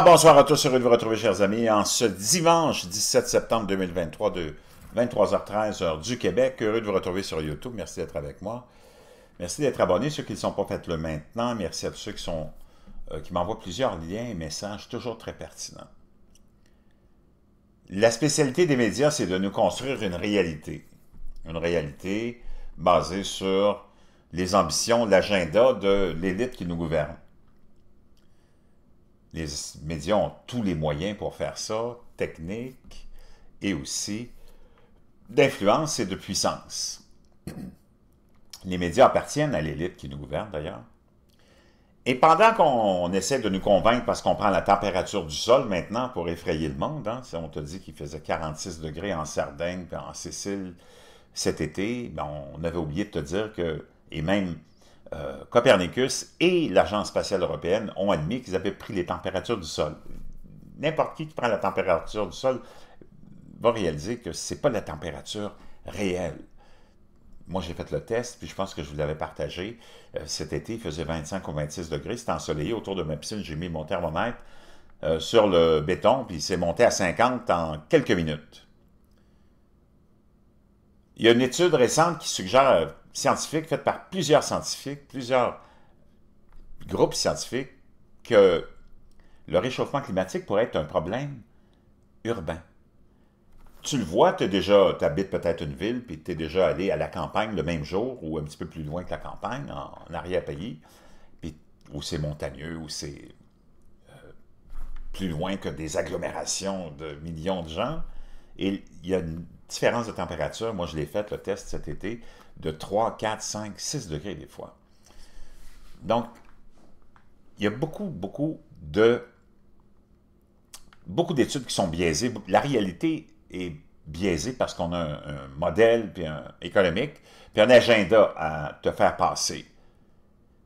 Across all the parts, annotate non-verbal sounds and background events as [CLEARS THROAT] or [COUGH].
bonsoir à tous, heureux de vous retrouver, chers amis, en ce dimanche 17 septembre 2023 de 23h13, heure du Québec. Heureux de vous retrouver sur YouTube. Merci d'être avec moi. Merci d'être abonné, ceux qui ne sont pas fait le maintenant. Merci à tous ceux qui, euh, qui m'envoient plusieurs liens et messages toujours très pertinents. La spécialité des médias, c'est de nous construire une réalité. Une réalité basée sur les ambitions, l'agenda de l'élite qui nous gouverne les médias ont tous les moyens pour faire ça, technique et aussi d'influence et de puissance. [CLEARS THROAT] Les médias appartiennent à l'élite qui nous gouverne d'ailleurs. Et pendant qu'on essaie de nous convaincre parce qu'on prend la température du sol maintenant pour effrayer le monde, hein, si on te dit qu'il faisait 46 degrés en Sardaigne et en Sicile cet été, ben, on avait oublié de te dire que, et même euh, Copernicus et l'Agence spatiale européenne ont admis qu'ils avaient pris les températures du sol. N'importe qui qui prend la température du sol va réaliser que ce n'est pas la température réelle. Moi, j'ai fait le test, puis je pense que je vous l'avais partagé. Euh, cet été, il faisait 25 ou 26 degrés, c'était ensoleillé. Autour de ma piscine, j'ai mis mon thermomètre euh, sur le béton, puis il s'est monté à 50 en quelques minutes. Il y a une étude récente qui suggère scientifique faite par plusieurs scientifiques, plusieurs groupes scientifiques, que le réchauffement climatique pourrait être un problème urbain. Tu le vois, tu déjà, habites peut-être une ville, puis tu es déjà allé à la campagne le même jour, ou un petit peu plus loin que la campagne, en, arrière-pays, où c'est montagneux, où c'est euh, plus loin que des agglomérations de millions de gens. Et il y a une différence de température, moi je l'ai fait le test cet été, de 3, 4, 5, 6 degrés des fois. Donc, il y a beaucoup, beaucoup de... Beaucoup d'études qui sont biaisées. La réalité est biaisée parce qu'on a un, modèle puis économique, puis un agenda à te faire passer.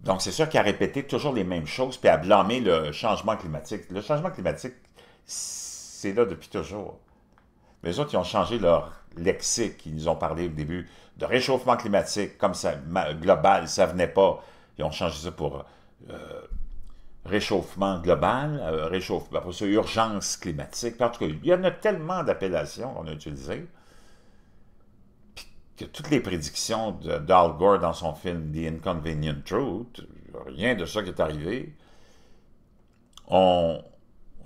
Donc, c'est sûr a répéter toujours les mêmes choses, puis à blâmer le changement climatique. Le changement climatique, c'est là depuis toujours mais les autres, ils ont changé leur lexique. Ils nous ont parlé au début de réchauffement climatique, comme ça, global, ça venait pas. Ils ont changé ça pour euh, réchauffement global, euh, réchauffement, pour ça, urgence climatique. Parce il y en a tellement d'appellations qu'on a utilisées que toutes les prédictions d'Al Gore dans son film The Inconvenient Truth, rien de ça qui est arrivé. On,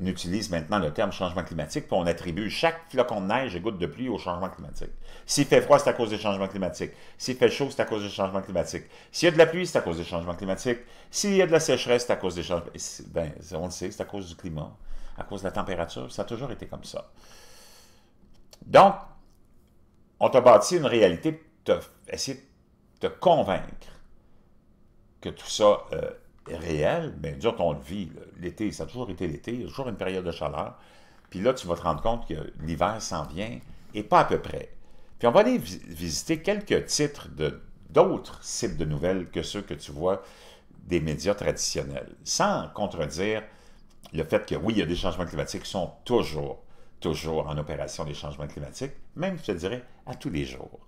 on utilise maintenant le terme changement climatique, puis on attribue chaque flocon de neige et goutte de pluie au changement climatique. S'il fait froid, c'est à cause des changements climatiques. S'il fait chaud, c'est à cause du changement climatique. S'il y a de la pluie, c'est à cause des changements climatiques. S'il y a de la sécheresse, c'est à cause des changements... Ben, on le sait, c'est à cause du climat, à cause de la température. Ça a toujours été comme ça. Donc, on t'a bâti une réalité, pour essayer de te convaincre que tout ça... Euh, réel, mais durant ton L'été, ça a toujours été l'été, il y a toujours une période de chaleur. Puis là, tu vas te rendre compte que l'hiver s'en vient, et pas à peu près. Puis on va aller visiter quelques titres de d'autres sites de nouvelles que ceux que tu vois des médias traditionnels, sans contredire le fait que oui, il y a des changements climatiques qui sont toujours, toujours en opération des changements climatiques, même, je te dirais, à tous les jours.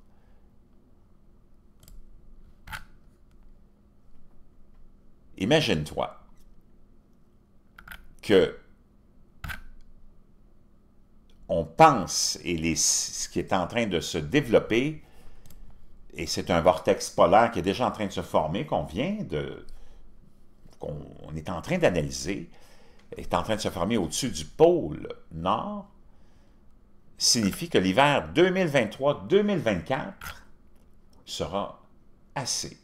Imagine-toi que on pense, et les, ce qui est en train de se développer, et c'est un vortex polaire qui est déjà en train de se former, qu'on vient de... qu'on est en train d'analyser, est en train de se former au-dessus du pôle nord, signifie que l'hiver 2023-2024 sera assez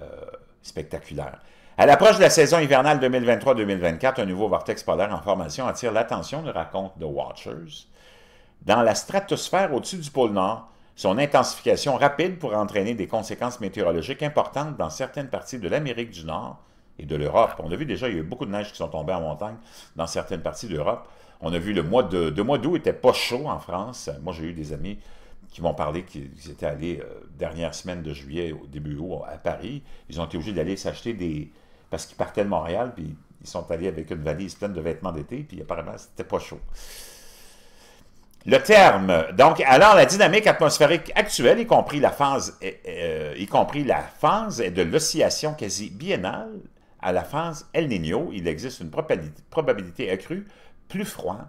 euh, spectaculaire. À l'approche de la saison hivernale 2023-2024, un nouveau vortex polaire en formation attire l'attention, nous raconte The Watchers. Dans la stratosphère au-dessus du pôle Nord, son intensification rapide pourrait entraîner des conséquences météorologiques importantes dans certaines parties de l'Amérique du Nord et de l'Europe. On a vu déjà, il y a eu beaucoup de neige qui sont tombées en montagne dans certaines parties d'Europe. On a vu le mois de, mois d'août était pas chaud en France. Moi, j'ai eu des amis qui m'ont parlé qu'ils étaient allés euh, dernière semaine de juillet au début août à Paris. Ils ont été obligés d'aller s'acheter des... parce qu'ils partaient de Montréal, puis ils sont allés avec une valise pleine de vêtements d'été, puis apparemment, c'était pas chaud. Le terme, donc, alors la dynamique atmosphérique actuelle, y compris la phase, euh, euh, y compris la phase de l'oscillation quasi biennale à la phase El Niño, il existe une probabilité accrue, plus froid,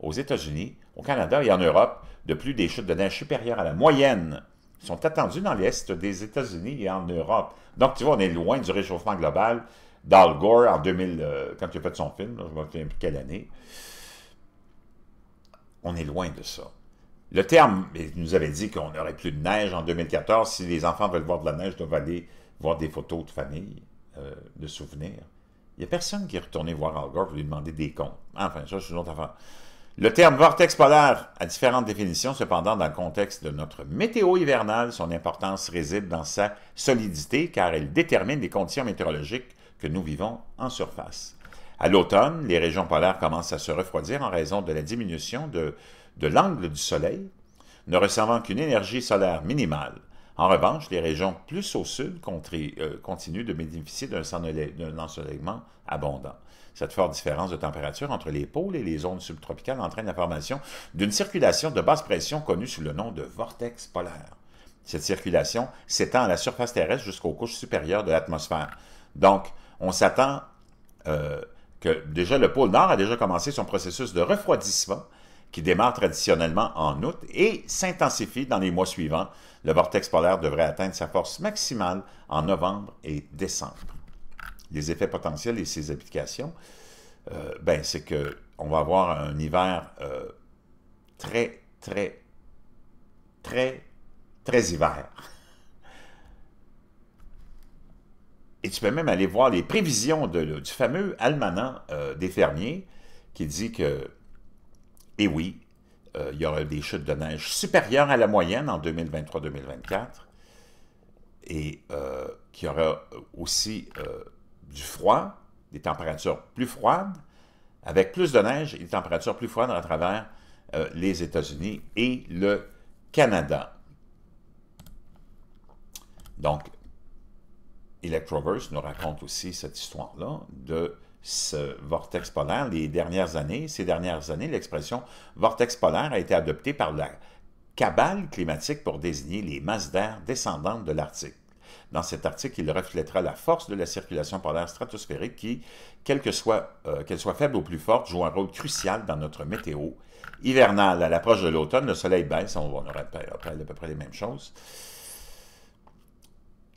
aux États-Unis, au Canada et en Europe. De plus, des chutes de neige supérieures à la moyenne sont attendues dans l'Est des États-Unis et en Europe. Donc, tu vois, on est loin du réchauffement global d'Al Gore en 2000, euh, quand il a fait son film, je ne me souviens plus quelle année. On est loin de ça. Le terme, il nous avait dit qu'on n'aurait plus de neige en 2014. Si les enfants veulent voir de la neige, ils doivent aller voir des photos de famille, euh, de souvenirs. Il n'y a personne qui est retourné voir Al Gore pour lui demander des comptes. Enfin, ça, c'est une autre affaire. Le terme vortex polaire a différentes définitions, cependant, dans le contexte de notre météo hivernale, son importance réside dans sa solidité car elle détermine les conditions météorologiques que nous vivons en surface. À l'automne, les régions polaires commencent à se refroidir en raison de la diminution de, l'angle du Soleil, ne recevant qu'une énergie solaire minimale. En revanche, les régions plus au sud euh, continuent de bénéficier d'un ensoleillement abondant. Cette forte différence de température entre les pôles et les zones subtropicales entraîne la formation d'une circulation de basse pression connue sous le nom de vortex polaire. Cette circulation s'étend à la surface terrestre jusqu'aux couches supérieures de l'atmosphère. Donc, on s'attend euh, que déjà le pôle Nord a déjà commencé son processus de refroidissement qui démarre traditionnellement en août et s'intensifie dans les mois suivants. Le vortex polaire devrait atteindre sa force maximale en novembre et décembre les effets potentiels et ses applications, euh, ben, c'est qu'on va avoir un hiver euh, très, très, très, très hiver. Et tu peux même aller voir les prévisions du fameux almanach euh, des fermiers qui dit que, eh oui, il y aura des chutes de neige supérieures à la moyenne en 2023-2024 et qu'il y aura aussi du froid, des températures plus froides, avec plus de neige et des températures plus froides à travers euh, les États-Unis et le Canada. Donc, Electroverse nous raconte aussi cette histoire-là de ce vortex polaire. Les dernières années, ces dernières années, l'expression vortex polaire a été adoptée par la cabale climatique pour désigner les masses d'air descendantes de l'Arctique. Dans cet article, il reflètera la force de la circulation polaire stratosphérique qui, quelle que soit, euh, qu'elle soit faible ou plus forte, joue un rôle crucial dans notre météo hivernale. À l'approche de l'automne, le soleil baisse, on, aurait à peu près les mêmes choses.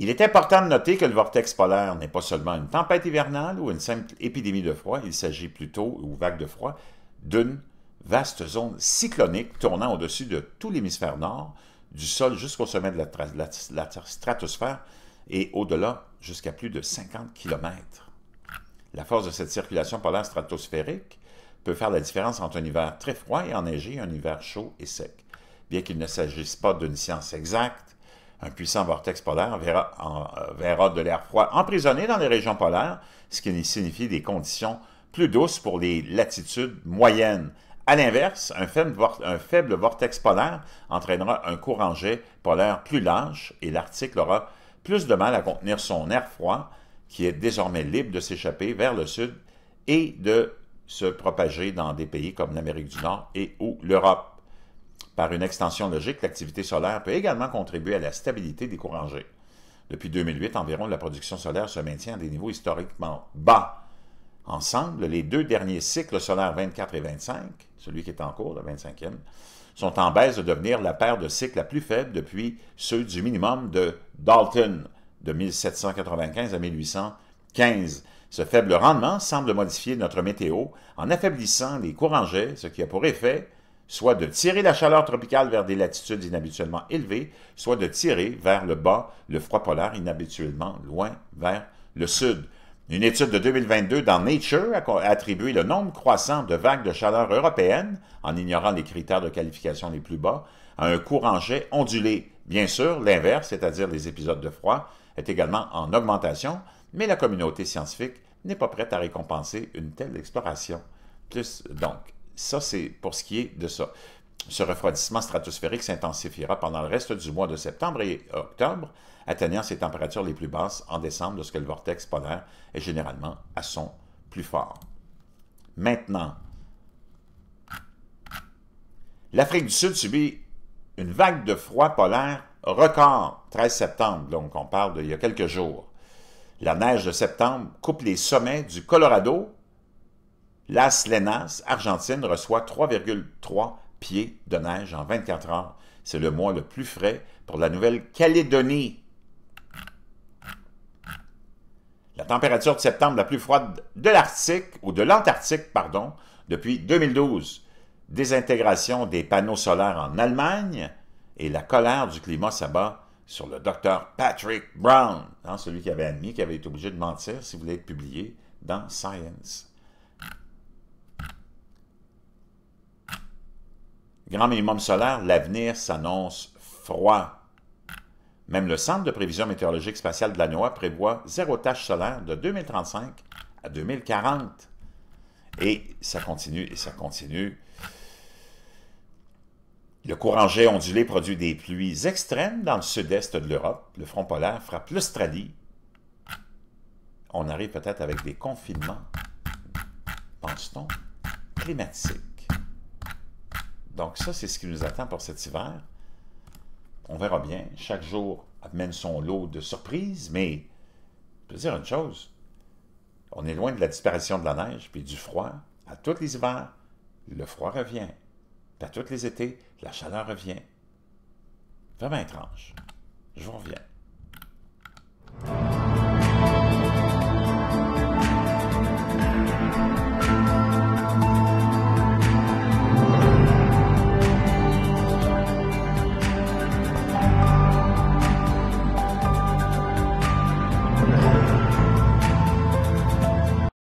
Il est important de noter que le vortex polaire n'est pas seulement une tempête hivernale ou une simple épidémie de froid, il s'agit plutôt, ou vague de froid, d'une vaste zone cyclonique tournant au-dessus de tout l'hémisphère nord, du sol jusqu'au sommet de la, stratosphère et au-delà jusqu'à plus de 50 km. La force de cette circulation polaire stratosphérique peut faire la différence entre un hiver très froid et enneigé et un hiver chaud et sec. Bien qu'il ne s'agisse pas d'une science exacte, un puissant vortex polaire verra, euh, verra de l'air froid emprisonné dans les régions polaires, ce qui signifie des conditions plus douces pour les latitudes moyennes, à l'inverse, un, faible, vortex polaire entraînera un courant jet polaire plus large et l'Arctique aura plus de mal à contenir son air froid, qui est désormais libre de s'échapper vers le sud et de se propager dans des pays comme l'Amérique du Nord et ou l'Europe. Par une extension logique, l'activité solaire peut également contribuer à la stabilité des courants jets. Depuis 2008 environ, la production solaire se maintient à des niveaux historiquement bas Ensemble, les deux derniers cycles solaires 24 et 25, celui qui est en cours, le 25e, sont en baisse de devenir la paire de cycles la plus faible depuis ceux du minimum de Dalton de 1795 à 1815. Ce faible rendement semble modifier notre météo en affaiblissant les courants jets, ce qui a pour effet soit de tirer la chaleur tropicale vers des latitudes inhabituellement élevées, soit de tirer vers le bas le froid polaire inhabituellement loin vers le sud. Une étude de 2022 dans Nature a attribué le nombre croissant de vagues de chaleur européennes, en ignorant les critères de qualification les plus bas, à un courant jet ondulé. Bien sûr, l'inverse, c'est-à-dire les épisodes de froid, est également en augmentation, mais la communauté scientifique n'est pas prête à récompenser une telle exploration. Plus, donc, ça, c'est pour ce qui est de ça. Ce refroidissement stratosphérique s'intensifiera pendant le reste du mois de septembre et octobre, atteignant ses températures les plus basses en décembre lorsque le vortex polaire est généralement à son plus fort. Maintenant, l'Afrique du Sud subit une vague de froid polaire record, 13 septembre, donc on parle d'il y a quelques jours. La neige de septembre coupe les sommets du Colorado. Las Lenas, Argentine, reçoit 3,3 Pied de neige en 24 heures. C'est le mois le plus frais pour la Nouvelle-Calédonie. La température de septembre la plus froide de l'Arctique, ou de l'Antarctique, pardon, depuis 2012. Désintégration des panneaux solaires en Allemagne et la colère du climat s'abat sur le docteur Patrick Brown, hein, celui qui avait admis qu'il avait été obligé de mentir si vous être publié dans Science. Grand minimum solaire, l'avenir s'annonce froid. Même le Centre de prévision météorologique spatiale de la NOAA prévoit zéro tâche solaire de 2035 à 2040. Et ça continue, et ça continue. Le courant jet ondulé produit des pluies extrêmes dans le sud-est de l'Europe. Le front polaire frappe l'Australie. On arrive peut-être avec des confinements, pense-t-on, climatiques. Donc ça, c'est ce qui nous attend pour cet hiver. On verra bien. Chaque jour amène son lot de surprises, mais je peux dire une chose. On est loin de la disparition de la neige puis du froid. À tous les hivers, le froid revient. à tous les étés, la chaleur revient. Vraiment étrange. Je vous reviens.